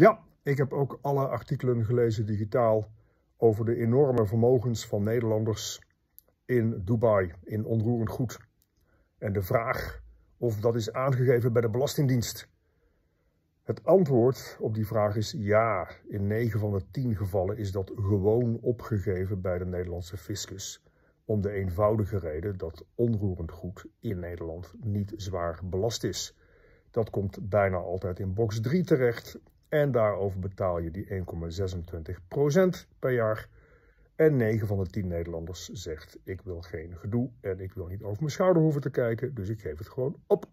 Ja, ik heb ook alle artikelen gelezen digitaal over de enorme vermogens van Nederlanders in Dubai, in onroerend goed. En de vraag of dat is aangegeven bij de Belastingdienst. Het antwoord op die vraag is ja. In 9 van de 10 gevallen is dat gewoon opgegeven bij de Nederlandse fiscus. Om de eenvoudige reden dat onroerend goed in Nederland niet zwaar belast is. Dat komt bijna altijd in box 3 terecht en daarover betaal je die 1,26% per jaar. En 9 van de 10 Nederlanders zegt: Ik wil geen gedoe en ik wil niet over mijn schouder hoeven te kijken, dus ik geef het gewoon op.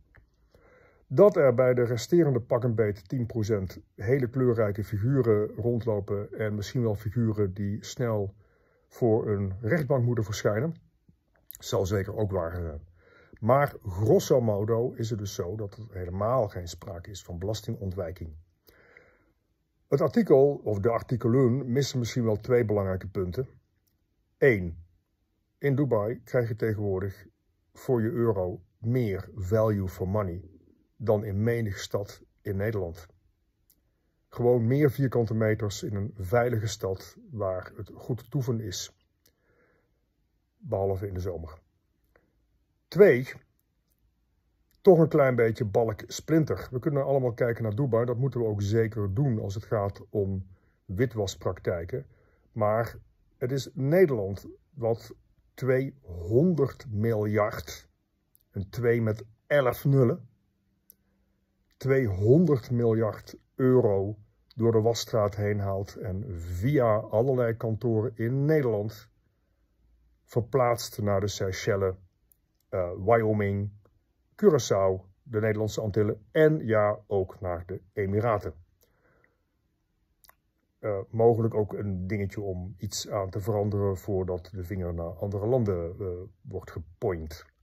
Dat er bij de resterende pak een beet 10% hele kleurrijke figuren rondlopen en misschien wel figuren die snel voor een rechtbank moeten verschijnen, zal zeker ook waar zijn. Maar grosso modo is het dus zo dat er helemaal geen sprake is van belastingontwijking. Het artikel of de artikelen missen misschien wel twee belangrijke punten. 1. In Dubai krijg je tegenwoordig voor je euro meer value for money dan in menig stad in Nederland. Gewoon meer vierkante meters in een veilige stad waar het goed toeven is. Behalve in de zomer. 2 toch een klein beetje balk splinter. We kunnen allemaal kijken naar Dubai. Dat moeten we ook zeker doen als het gaat om witwaspraktijken. Maar het is Nederland wat 200 miljard, een 2 met 11 nullen, 200 miljard euro door de wasstraat heen haalt en via allerlei kantoren in Nederland verplaatst naar de Seychellen, eh, Wyoming, Curaçao, de Nederlandse Antillen en ja, ook naar de Emiraten. Eh, mogelijk ook een dingetje om iets aan te veranderen voordat de vinger naar andere landen eh, wordt gepoint.